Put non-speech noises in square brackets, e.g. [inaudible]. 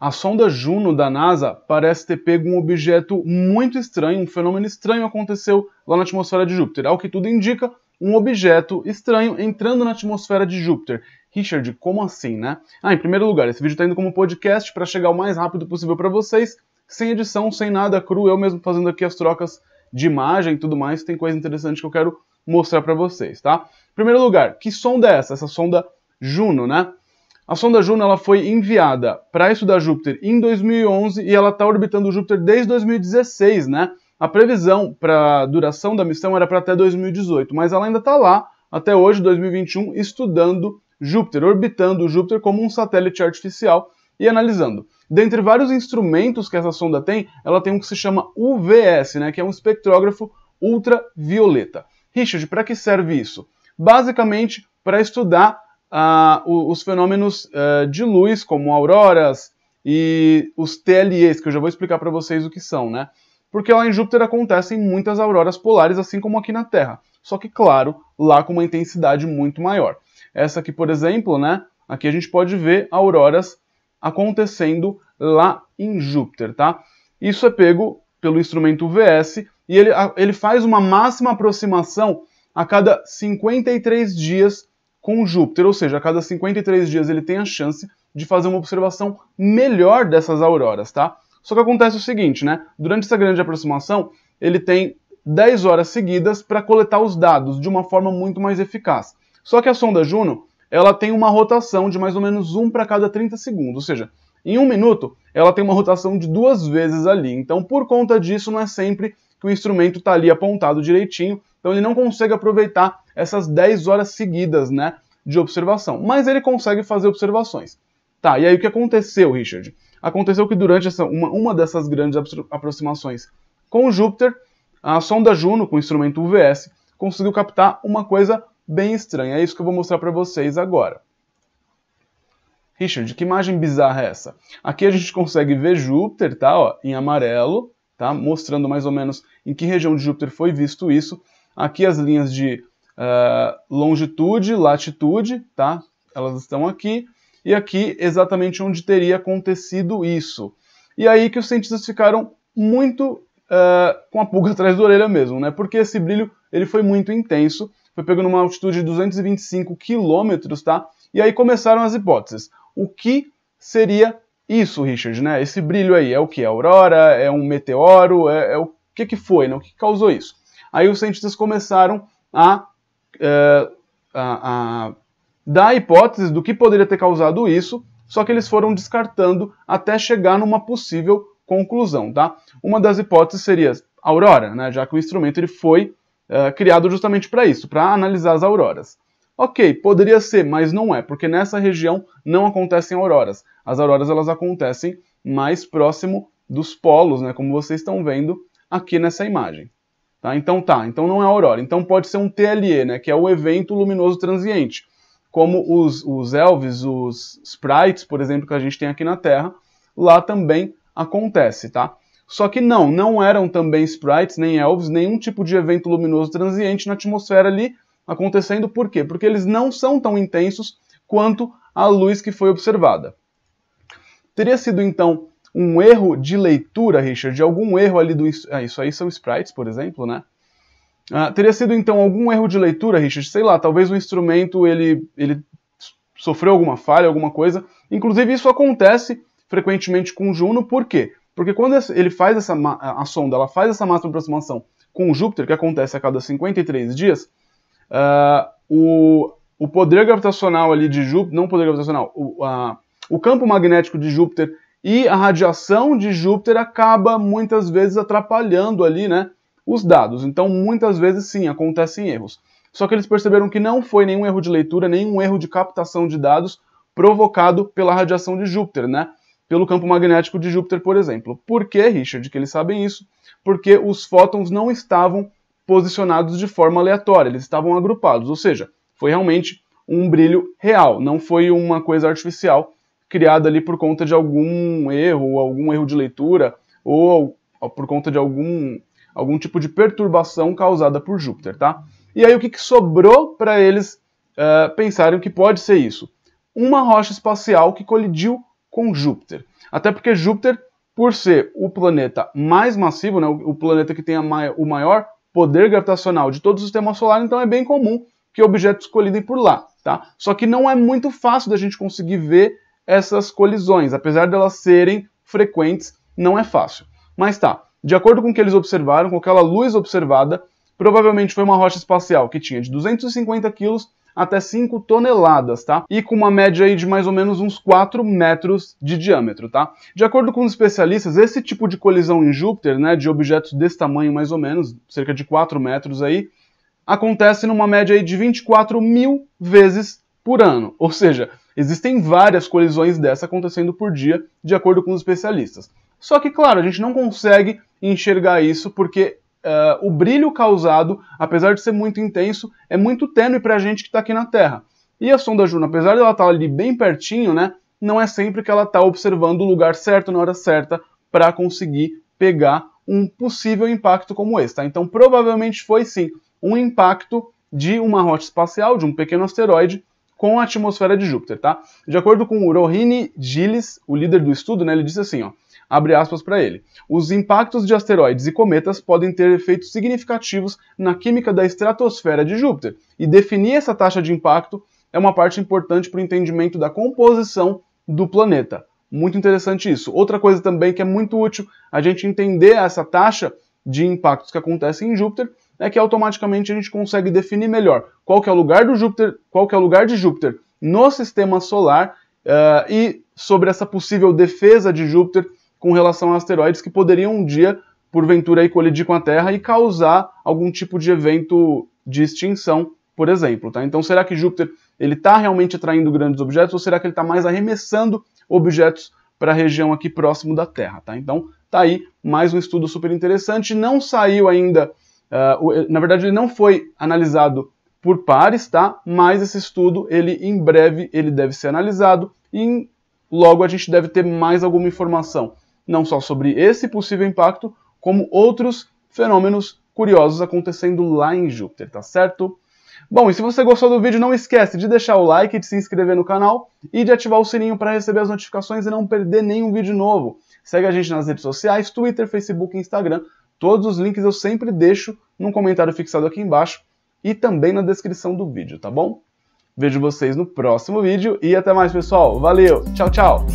A sonda Juno da NASA parece ter pego um objeto muito estranho, um fenômeno estranho aconteceu lá na atmosfera de Júpiter. Ao que tudo indica, um objeto estranho entrando na atmosfera de Júpiter. Richard, como assim, né? Ah, em primeiro lugar, esse vídeo está indo como podcast para chegar o mais rápido possível para vocês, sem edição, sem nada cru, eu mesmo fazendo aqui as trocas de imagem e tudo mais, tem coisa interessante que eu quero mostrar para vocês, tá? Em primeiro lugar, que sonda é essa? Essa sonda Juno, né? A sonda Juno ela foi enviada para estudar Júpiter em 2011 e ela está orbitando Júpiter desde 2016, né? A previsão para a duração da missão era para até 2018, mas ela ainda está lá até hoje, 2021, estudando Júpiter, orbitando Júpiter como um satélite artificial e analisando. Dentre vários instrumentos que essa sonda tem, ela tem um que se chama UVS, né, que é um espectrógrafo ultravioleta. Richard, para que serve isso? Basicamente para estudar ah, os fenômenos ah, de luz, como auroras e os TLEs, que eu já vou explicar para vocês o que são, né? Porque lá em Júpiter acontecem muitas auroras polares, assim como aqui na Terra. Só que, claro, lá com uma intensidade muito maior. Essa aqui, por exemplo, né? Aqui a gente pode ver auroras acontecendo lá em Júpiter, tá? Isso é pego pelo instrumento VS e ele, ele faz uma máxima aproximação a cada 53 dias com Júpiter, ou seja, a cada 53 dias ele tem a chance de fazer uma observação melhor dessas auroras, tá? Só que acontece o seguinte, né? Durante essa grande aproximação, ele tem 10 horas seguidas para coletar os dados de uma forma muito mais eficaz. Só que a sonda Juno, ela tem uma rotação de mais ou menos 1 para cada 30 segundos, ou seja, em um minuto ela tem uma rotação de duas vezes ali. Então, por conta disso, não é sempre que o instrumento está ali apontado direitinho então ele não consegue aproveitar essas 10 horas seguidas, né, de observação. Mas ele consegue fazer observações. Tá, e aí o que aconteceu, Richard? Aconteceu que durante essa, uma, uma dessas grandes aproximações com Júpiter, a sonda Juno, com o instrumento UVS, conseguiu captar uma coisa bem estranha. É isso que eu vou mostrar para vocês agora. Richard, que imagem bizarra é essa? Aqui a gente consegue ver Júpiter, tá, ó, em amarelo, tá, mostrando mais ou menos em que região de Júpiter foi visto isso. Aqui as linhas de uh, longitude, latitude, tá? Elas estão aqui. E aqui exatamente onde teria acontecido isso. E aí que os cientistas ficaram muito uh, com a pulga [laughs] atrás da orelha mesmo, né? Porque esse brilho ele foi muito intenso, foi pegando numa altitude de 225 quilômetros, tá? E aí começaram as hipóteses. O que seria isso, Richard, né? Esse brilho aí é o que? É aurora? É um meteoro? É, é o que que foi, né? O que causou isso? Aí os cientistas começaram a, é, a, a dar hipóteses do que poderia ter causado isso, só que eles foram descartando até chegar numa possível conclusão, tá? Uma das hipóteses seria aurora, né? Já que o instrumento ele foi uh, criado justamente para isso, para analisar as auroras. Ok, poderia ser, mas não é, porque nessa região não acontecem auroras. As auroras elas acontecem mais próximo dos polos, né? Como vocês estão vendo aqui nessa imagem. Tá? Então tá, então não é aurora. Então pode ser um TLE, né, que é o evento luminoso transiente. Como os, os elves, os sprites, por exemplo, que a gente tem aqui na Terra, lá também acontece, tá? Só que não, não eram também sprites, nem elves, nenhum tipo de evento luminoso transiente na atmosfera ali acontecendo. Por quê? Porque eles não são tão intensos quanto a luz que foi observada. Teria sido então um erro de leitura, Richard, de algum erro ali do. Ah, isso aí são sprites, por exemplo, né? Ah, teria sido então algum erro de leitura, Richard? Sei lá, talvez o instrumento ele, ele sofreu alguma falha, alguma coisa. Inclusive, isso acontece frequentemente com o Juno, por quê? Porque quando ele faz essa a sonda, ela faz essa máxima aproximação com Júpiter, que acontece a cada 53 dias, uh, o, o poder gravitacional ali de Júpiter, não o poder gravitacional, o, uh, o campo magnético de Júpiter e a radiação de Júpiter acaba muitas vezes atrapalhando ali, né, os dados. Então, muitas vezes sim, acontecem erros. Só que eles perceberam que não foi nenhum erro de leitura, nenhum erro de captação de dados provocado pela radiação de Júpiter, né? Pelo campo magnético de Júpiter, por exemplo. Por que, Richard, que eles sabem isso? Porque os fótons não estavam posicionados de forma aleatória, eles estavam agrupados, ou seja, foi realmente um brilho real, não foi uma coisa artificial criada ali por conta de algum erro, algum erro de leitura, ou por conta de algum, algum tipo de perturbação causada por Júpiter, tá? E aí o que, que sobrou para eles uh, pensarem que pode ser isso? Uma rocha espacial que colidiu com Júpiter. Até porque Júpiter, por ser o planeta mais massivo, né, o planeta que tem mai o maior poder gravitacional de todo o sistema solar, então é bem comum que objetos colidem por lá, tá? Só que não é muito fácil da gente conseguir ver essas colisões. Apesar de elas serem frequentes, não é fácil. Mas tá, de acordo com o que eles observaram, com aquela luz observada, provavelmente foi uma rocha espacial que tinha de 250 quilos até 5 toneladas, tá? E com uma média aí de mais ou menos uns 4 metros de diâmetro, tá? De acordo com os especialistas, esse tipo de colisão em Júpiter, né, de objetos desse tamanho mais ou menos, cerca de 4 metros aí, acontece numa média aí de 24 mil vezes por ano. Ou seja, Existem várias colisões dessa acontecendo por dia, de acordo com os especialistas. Só que, claro, a gente não consegue enxergar isso porque uh, o brilho causado, apesar de ser muito intenso, é muito tênue para a gente que está aqui na Terra. E a sonda Juno, apesar de ela estar tá ali bem pertinho, né, não é sempre que ela está observando o lugar certo na hora certa para conseguir pegar um possível impacto como esse. Tá? Então, provavelmente foi sim um impacto de uma rota espacial, de um pequeno asteroide, com a atmosfera de Júpiter, tá? De acordo com o Rohini Gilles, o líder do estudo, né, ele disse assim, ó, abre aspas para ele. Os impactos de asteroides e cometas podem ter efeitos significativos na química da estratosfera de Júpiter, e definir essa taxa de impacto é uma parte importante para o entendimento da composição do planeta. Muito interessante isso. Outra coisa também que é muito útil a gente entender essa taxa de impactos que acontece em Júpiter né, que automaticamente a gente consegue definir melhor qual que é o lugar do Júpiter, qual que é o lugar de Júpiter no sistema solar uh, e sobre essa possível defesa de Júpiter com relação a asteroides que poderiam um dia, porventura, aí, colidir com a Terra e causar algum tipo de evento de extinção, por exemplo. Tá? Então, será que Júpiter ele está realmente atraindo grandes objetos ou será que ele está mais arremessando objetos para a região aqui próximo da Terra? Tá? Então, tá aí mais um estudo super interessante. Não saiu ainda Uh, na verdade, ele não foi analisado por pares, tá? Mas esse estudo, ele em breve, ele deve ser analisado e logo a gente deve ter mais alguma informação, não só sobre esse possível impacto, como outros fenômenos curiosos acontecendo lá em Júpiter, tá certo? Bom, e se você gostou do vídeo, não esquece de deixar o like, de se inscrever no canal e de ativar o sininho para receber as notificações e não perder nenhum vídeo novo. Segue a gente nas redes sociais, Twitter, Facebook e Instagram. Todos os links eu sempre deixo num comentário fixado aqui embaixo e também na descrição do vídeo, tá bom? Vejo vocês no próximo vídeo e até mais, pessoal. Valeu, tchau, tchau!